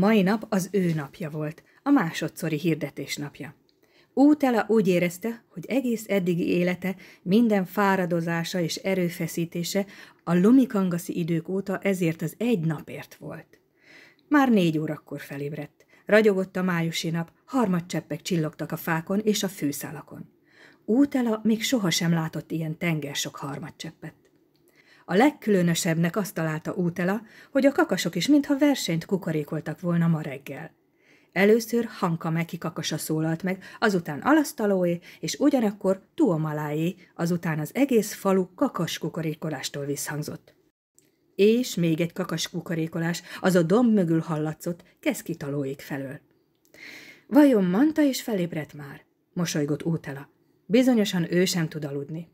mai nap az ő napja volt, a másodszori hirdetés napja. Útela úgy érezte, hogy egész eddigi élete, minden fáradozása és erőfeszítése a lumikangasi idők óta ezért az egy napért volt. Már négy órakor felébredt. Ragyogott a májusi nap, harmad cseppek csillogtak a fákon és a fűszálakon. Útela még sohasem látott ilyen harmad cseppet. A legkülönösebbnek azt találta útela, hogy a kakasok is mintha versenyt kukorékoltak volna ma reggel. Először Hanka Meki kakasa szólalt meg, azután Alasztalóé, és ugyanakkor Tuomaláé, azután az egész falu kakas kukorékolástól visszhangzott. És még egy kakas kukorékolás, az a domb mögül hallatszott, keszkitalóék felől. Vajon Manta is felébredt már? Mosolygott útela. Bizonyosan ő sem tud aludni.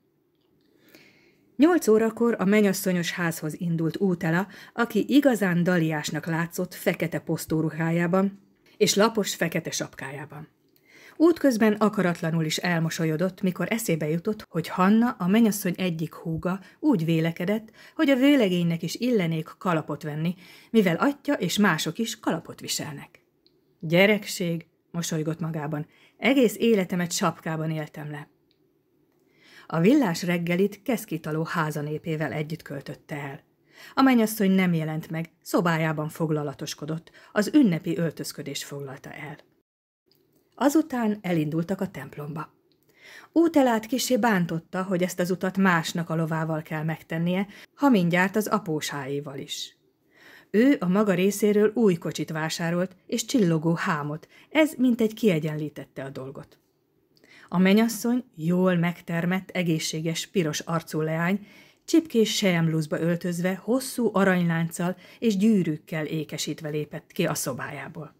Nyolc órakor a menyasszonyos házhoz indult útela, aki igazán daliásnak látszott fekete posztóruhájában és lapos fekete sapkájában. Útközben akaratlanul is elmosolyodott, mikor eszébe jutott, hogy Hanna, a menyasszony egyik húga, úgy vélekedett, hogy a vőlegénynek is illenék kalapot venni, mivel atya és mások is kalapot viselnek. Gyerekség, mosolygott magában, egész életemet sapkában éltem le a villás reggelit keszkitaló házanépével együtt költötte el. A mennyasszony nem jelent meg, szobájában foglalatoskodott, az ünnepi öltözködés foglalta el. Azután elindultak a templomba. Útelát kisé bántotta, hogy ezt az utat másnak a lovával kell megtennie, ha mindjárt az apósáéval is. Ő a maga részéről új kocsit vásárolt és csillogó hámot, ez mintegy kiegyenlítette a dolgot. A menyasszony, jól megtermett, egészséges, piros arcú leány, csipkés sejemlúzba öltözve, hosszú aranylánccal és gyűrűkkel ékesítve lépett ki a szobájából.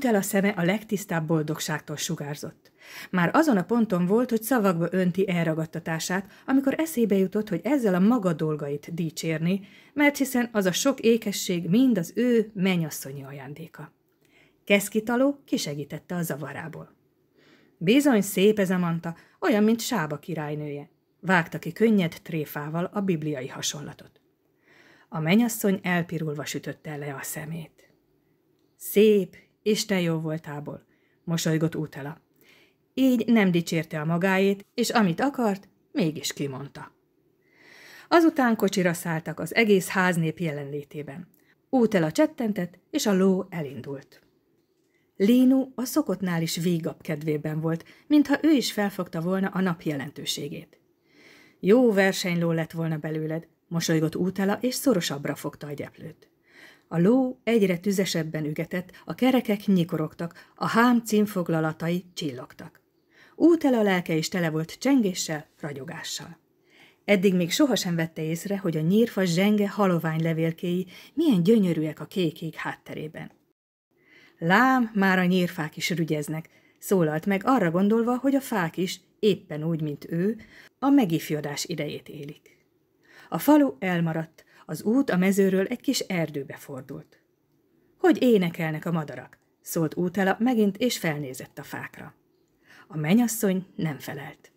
el a szeme a legtisztább boldogságtól sugárzott. Már azon a ponton volt, hogy szavakba önti elragadtatását, amikor eszébe jutott, hogy ezzel a maga dolgait dicsérni, mert hiszen az a sok ékesség mind az ő mennyasszonyi ajándéka. Keszkitaló kisegítette a zavarából. Bizony szép ez a manta, olyan, mint Sába királynője. Vágta ki könnyed tréfával a bibliai hasonlatot. A menyasszony elpirulva sütötte le a szemét. Szép, Isten jó voltából, mosolygott útela. Így nem dicsérte a magáét, és amit akart, mégis kimondta. Azután kocsira szálltak az egész háznép jelenlétében. Útela csettentett, és a ló elindult. Lénu a szokottnál is vígabb kedvében volt, mintha ő is felfogta volna a nap jelentőségét. Jó versenyló lett volna belőled, mosolygott útala, és szorosabbra fogta a gyeplőt. A ló egyre tüzesebben ügetett, a kerekek nyikorogtak, a hám címfoglalatai csillogtak. Útela lelke is tele volt csengéssel, ragyogással. Eddig még sohasem vette észre, hogy a nyírfa zsenge halovány levélkéi milyen gyönyörűek a kékék hátterében. Lám, már a nyírfák is rügyeznek, szólalt meg arra gondolva, hogy a fák is, éppen úgy, mint ő, a megifjadás idejét élik. A falu elmaradt, az út a mezőről egy kis erdőbe fordult. Hogy énekelnek a madarak, szólt útela megint, és felnézett a fákra. A menyasszony nem felelt.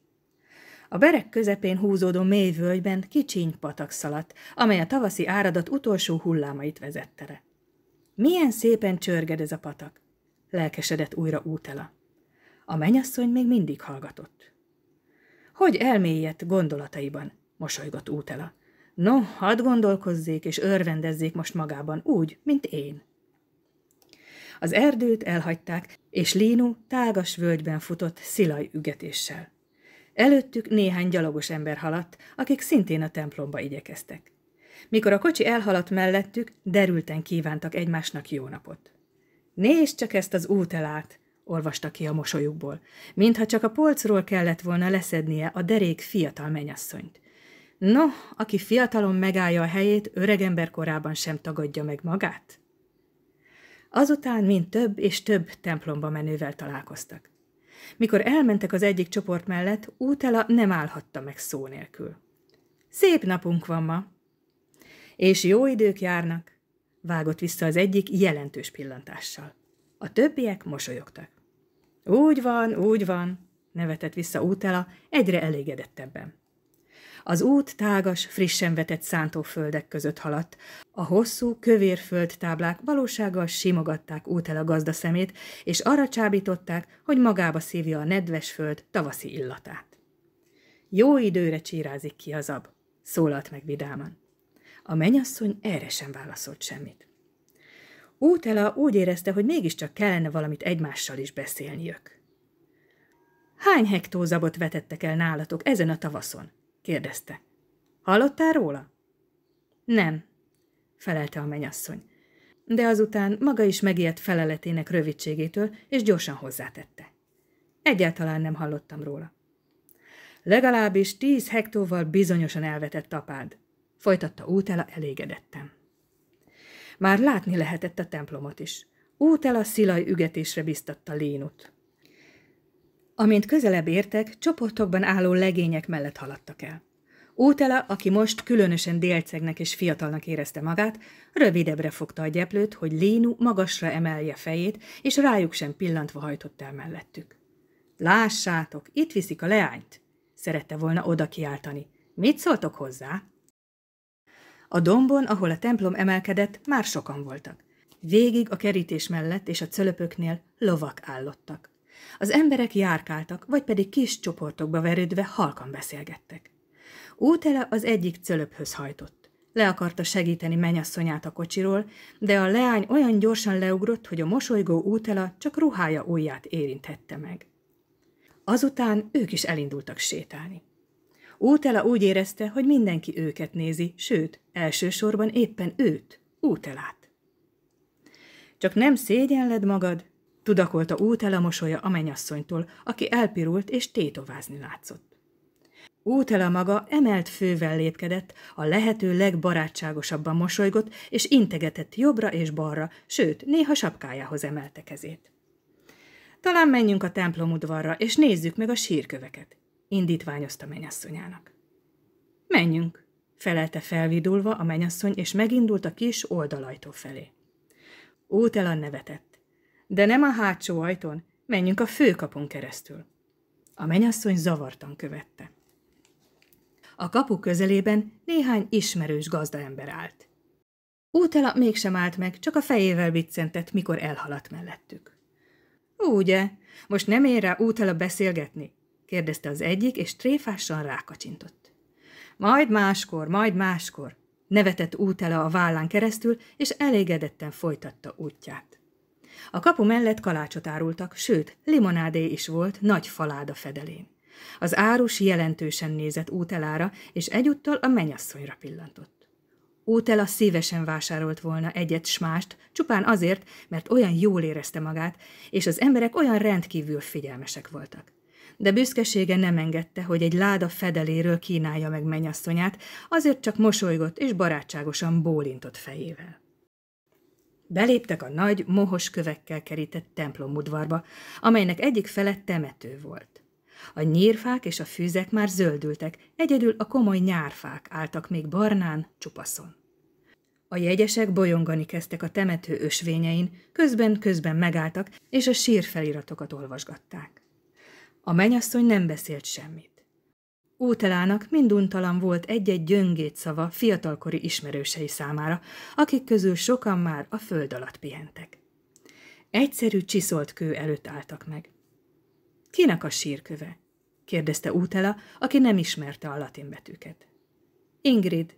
A berek közepén húzódó mély völgyben kicsiny patak szaladt, amely a tavaszi áradat utolsó hullámait vezette le. Milyen szépen csörged ez a patak! Lelkesedett újra útela. A menyasszony még mindig hallgatott. Hogy elmélyedt gondolataiban, mosolygott útela. No, hadd gondolkozzék és örvendezzék most magában úgy, mint én. Az erdőt elhagyták, és Línu tágas völgyben futott szilaj ügetéssel. Előttük néhány gyalogos ember haladt, akik szintén a templomba igyekeztek. Mikor a kocsi elhaladt mellettük, derülten kívántak egymásnak jó napot. Nézd csak ezt az útelát, olvasta ki a mosolyukból, mintha csak a polcról kellett volna leszednie a derék fiatal menyasszonyt. No, aki fiatalon megállja a helyét, öregember korában sem tagadja meg magát. Azután mind több és több templomba menővel találkoztak. Mikor elmentek az egyik csoport mellett, útela nem állhatta meg szó nélkül. Szép napunk van ma, és jó idők járnak, vágott vissza az egyik jelentős pillantással. A többiek mosolyogtak. Úgy van, úgy van, nevetett vissza Útela egyre elégedettebben. Az út tágas, frissen vetett szántóföldek között haladt. A hosszú, kövér földtáblák valósággal simogatták a gazda szemét, és arra csábították, hogy magába szívja a nedves föld tavaszi illatát. Jó időre csírázik ki az ab, szólalt meg vidáman. A menyasszony erre sem válaszolt semmit. Útela úgy érezte, hogy mégiscsak kellene valamit egymással is beszélniük. Hány hektózabot vetettek el nálatok ezen a tavaszon? kérdezte. Hallottál róla? Nem, felelte a menyasszony. De azután maga is megijedt feleletének rövidségétől, és gyorsan hozzátette. Egyáltalán nem hallottam róla. Legalábbis tíz hektóval bizonyosan elvetett apád, folytatta Útela elégedetten. Már látni lehetett a templomot is. Útela szilaj ügetésre biztatta Lénut. Amint közelebb értek, csoportokban álló legények mellett haladtak el. Útela, aki most különösen délcegnek és fiatalnak érezte magát, rövidebbre fogta a gyeplőt, hogy Lénu magasra emelje fejét, és rájuk sem pillantva hajtott el mellettük. Lássátok, itt viszik a leányt! Szerette volna oda kiáltani. Mit szóltok hozzá? A dombon, ahol a templom emelkedett, már sokan voltak. Végig a kerítés mellett és a cölöpöknél lovak állottak. Az emberek járkáltak, vagy pedig kis csoportokba verődve halkan beszélgettek. Útele az egyik cölöphöz hajtott. Le akarta segíteni menyasszonyát a kocsiról, de a leány olyan gyorsan leugrott, hogy a mosolygó útela csak ruhája ujját érintette meg. Azután ők is elindultak sétálni. Útela úgy érezte, hogy mindenki őket nézi, sőt, elsősorban éppen őt, Útelát. Csak nem szégyenled magad, tudakolta Útela mosolya a mennyasszonytól, aki elpirult és tétovázni látszott. Útela maga emelt fővel lépkedett, a lehető legbarátságosabban mosolygott, és integetett jobbra és balra, sőt, néha sapkájához emelte kezét. Talán menjünk a templom udvarra, és nézzük meg a sírköveket, indítványozta menyasszonyának. Menjünk, felelte felvidulva a menyasszony, és megindult a kis oldalajtó felé. Útelan nevetett. De nem a hátsó ajtón, menjünk a főkapon keresztül. A menyasszony zavartan követte. A kapu közelében néhány ismerős gazdaember állt. Útela mégsem állt meg, csak a fejével biccentett, mikor elhaladt mellettük. Úgye, most nem ér rá útela beszélgetni, kérdezte az egyik, és tréfásan rákacsintott. Majd máskor, majd máskor, nevetett útele a vállán keresztül, és elégedetten folytatta útját. A kapu mellett kalácsot árultak, sőt, limonádé is volt nagy faláda fedelén. Az árus jelentősen nézett útelára, és egyúttal a menyasszonyra pillantott. Útela szívesen vásárolt volna egyet smást, csupán azért, mert olyan jól érezte magát, és az emberek olyan rendkívül figyelmesek voltak de büszkesége nem engedte, hogy egy láda fedeléről kínálja meg mennyasszonyát, azért csak mosolygott és barátságosan bólintott fejével. Beléptek a nagy, mohos kövekkel kerített templomudvarba, amelynek egyik fele temető volt. A nyírfák és a fűzek már zöldültek, egyedül a komoly nyárfák álltak még barnán, csupaszon. A jegyesek bolyongani kezdtek a temető ösvényein, közben-közben megálltak, és a sírfeliratokat olvasgatták. A menyasszony nem beszélt semmit. Útelának minduntalan volt egy-egy gyöngét szava fiatalkori ismerősei számára, akik közül sokan már a föld alatt pihentek. Egyszerű csiszolt kő előtt álltak meg. Kinek a sírköve? kérdezte Útela, aki nem ismerte a latin betűket. Ingrid,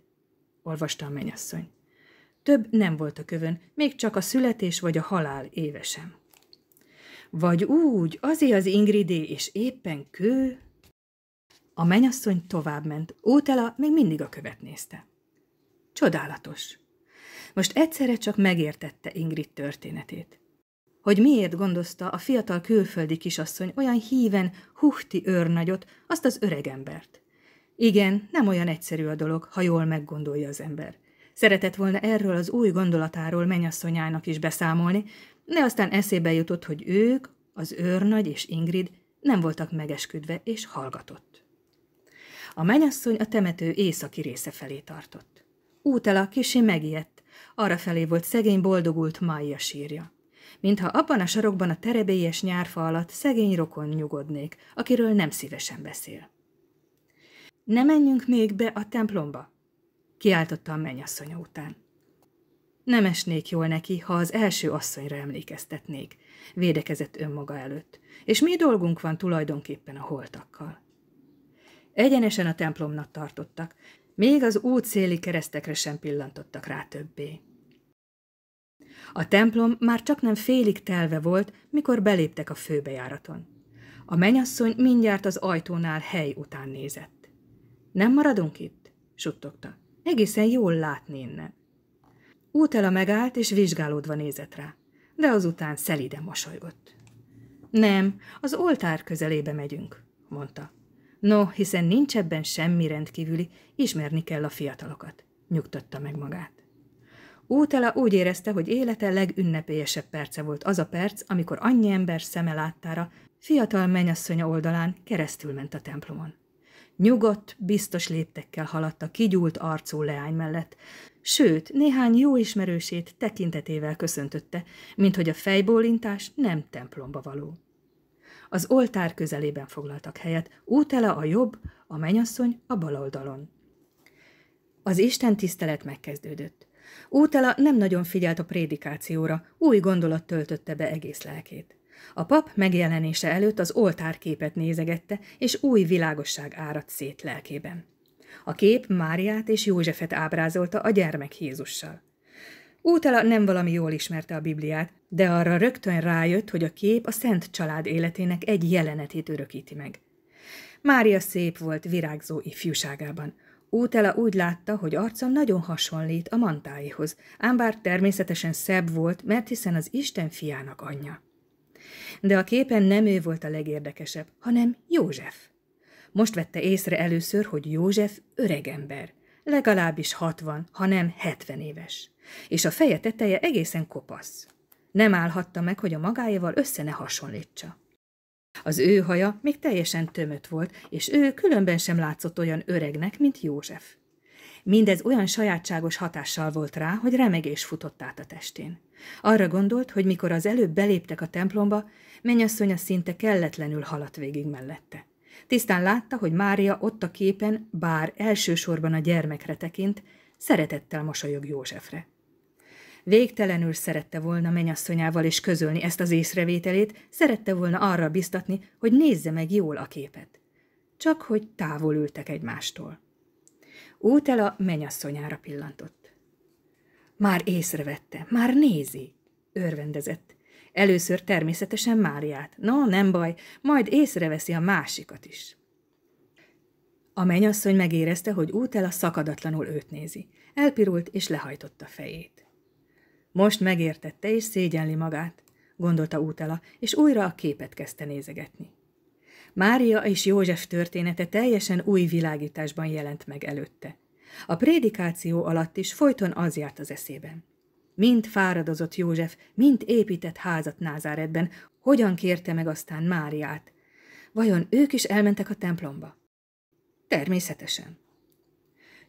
olvasta a menyasszony. Több nem volt a kövön, még csak a születés vagy a halál évesem. Vagy úgy, azé az Ingridé, és éppen kő? A menyasszony továbbment, Útela még mindig a követ nézte. Csodálatos. Most egyszerre csak megértette Ingrid történetét. Hogy miért gondozta a fiatal külföldi kisasszony olyan híven, huhti őrnagyot, azt az öregembert. Igen, nem olyan egyszerű a dolog, ha jól meggondolja az ember. Szeretett volna erről az új gondolatáról menyasszonyának is beszámolni, de aztán eszébe jutott, hogy ők, az őrnagy és Ingrid nem voltak megesküdve, és hallgatott. A menyasszony a temető északi része felé tartott. Útela kisé megijedt, arra felé volt szegény boldogult Maia sírja. Mintha abban a sarokban a terebélyes nyárfa alatt szegény rokon nyugodnék, akiről nem szívesen beszél. Ne menjünk még be a templomba, kiáltotta a menyasszonya után. Nem esnék jól neki, ha az első asszonyra emlékeztetnék, védekezett önmaga előtt, és mi dolgunk van tulajdonképpen a holtakkal. Egyenesen a templomnak tartottak, még az út széli keresztekre sem pillantottak rá többé. A templom már csak nem félig telve volt, mikor beléptek a főbejáraton. A menyasszony mindjárt az ajtónál hely után nézett. Nem maradunk itt? suttogta. Egészen jól látni innen. Útela megállt, és vizsgálódva nézett rá, de azután szelide mosolygott. Nem, az oltár közelébe megyünk, mondta. No, hiszen nincs ebben semmi rendkívüli, ismerni kell a fiatalokat, nyugtatta meg magát. Útela úgy érezte, hogy élete legünnepélyesebb perce volt az a perc, amikor annyi ember szeme láttára fiatal menyasszonya oldalán keresztül ment a templomon. Nyugodt, biztos léptekkel haladt a kigyúlt arcú leány mellett, sőt, néhány jó ismerősét tekintetével köszöntötte, mint hogy a fejbólintás nem templomba való. Az oltár közelében foglaltak helyet, útele a jobb, a menyasszony a bal oldalon. Az Isten tisztelet megkezdődött. Útela nem nagyon figyelt a prédikációra, új gondolat töltötte be egész lelkét. A pap megjelenése előtt az oltárképet nézegette, és új világosság áradt szét lelkében. A kép Máriát és Józsefet ábrázolta a gyermek Jézussal. Útala nem valami jól ismerte a Bibliát, de arra rögtön rájött, hogy a kép a szent család életének egy jelenetét örökíti meg. Mária szép volt virágzó ifjúságában. Útela úgy látta, hogy arca nagyon hasonlít a mantáihoz, ám bár természetesen szebb volt, mert hiszen az Isten fiának anyja. De a képen nem ő volt a legérdekesebb, hanem József. Most vette észre először, hogy József öregember, legalábbis hatvan, ha nem hetven éves, és a feje teteje egészen kopasz. Nem állhatta meg, hogy a magáéval össze ne hasonlítsa. Az ő haja még teljesen tömött volt, és ő különben sem látszott olyan öregnek, mint József. Mindez olyan sajátságos hatással volt rá, hogy remegés futott át a testén. Arra gondolt, hogy mikor az előbb beléptek a templomba, mennyasszonya szinte kelletlenül haladt végig mellette. Tisztán látta, hogy Mária ott a képen, bár elsősorban a gyermekre tekint, szeretettel mosolyog Józsefre. Végtelenül szerette volna menyasszonyával is közölni ezt az észrevételét, szerette volna arra biztatni, hogy nézze meg jól a képet. Csak hogy távol ültek egymástól. Útela a menyasszonyára pillantott. Már észrevette, már nézi, örvendezett. Először természetesen Máriát. No, nem baj, majd észreveszi a másikat is. A menyasszony megérezte, hogy útela szakadatlanul őt nézi. Elpirult és lehajtotta fejét. Most megértette és szégyenli magát, gondolta útela, és újra a képet kezdte nézegetni. Mária és József története teljesen új világításban jelent meg előtte. A prédikáció alatt is folyton az járt az eszében. Mint fáradozott József, mint épített házat Názáretben, hogyan kérte meg aztán Máriát. Vajon ők is elmentek a templomba? Természetesen.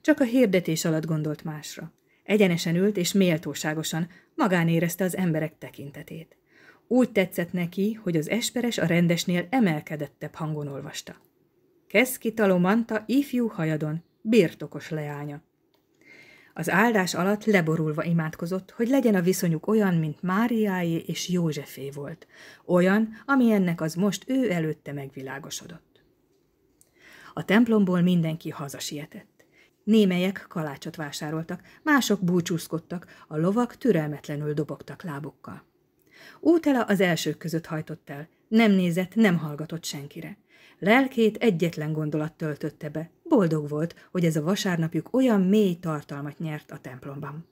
Csak a hirdetés alatt gondolt másra. Egyenesen ült és méltóságosan, magán érezte az emberek tekintetét. Úgy tetszett neki, hogy az esperes a rendesnél emelkedettebb hangon olvasta. Keszki talomanta ifjú hajadon, birtokos leánya. Az áldás alatt leborulva imádkozott, hogy legyen a viszonyuk olyan, mint Máriáé és Józsefé volt, olyan, ami ennek az most ő előtte megvilágosodott. A templomból mindenki hazasietett. Némelyek kalácsot vásároltak, mások búcsúzkodtak, a lovak türelmetlenül dobogtak lábukkal. Útela az elsők között hajtott el, nem nézett, nem hallgatott senkire. Lelkét egyetlen gondolat töltötte be. Boldog volt, hogy ez a vasárnapjuk olyan mély tartalmat nyert a templomban.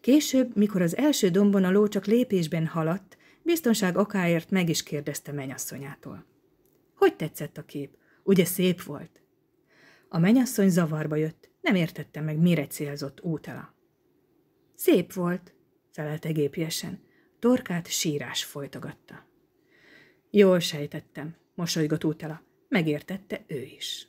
Később, mikor az első dombon a ló csak lépésben haladt, biztonság okáért meg is kérdezte menyasszonyától. Hogy tetszett a kép? Ugye szép volt? A menyasszony zavarba jött, nem értette meg, mire célzott útala. Szép volt, felelte gépjesen. Torkát sírás folytogatta. Jól sejtettem, mosolygott útala. Megértette ő is.